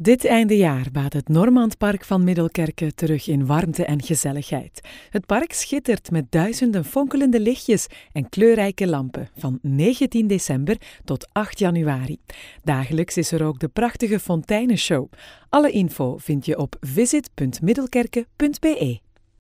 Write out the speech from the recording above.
Dit einde jaar baat het Normandpark van Middelkerke terug in warmte en gezelligheid. Het park schittert met duizenden fonkelende lichtjes en kleurrijke lampen van 19 december tot 8 januari. Dagelijks is er ook de prachtige fonteinenshow. Alle info vind je op visit.middelkerke.be.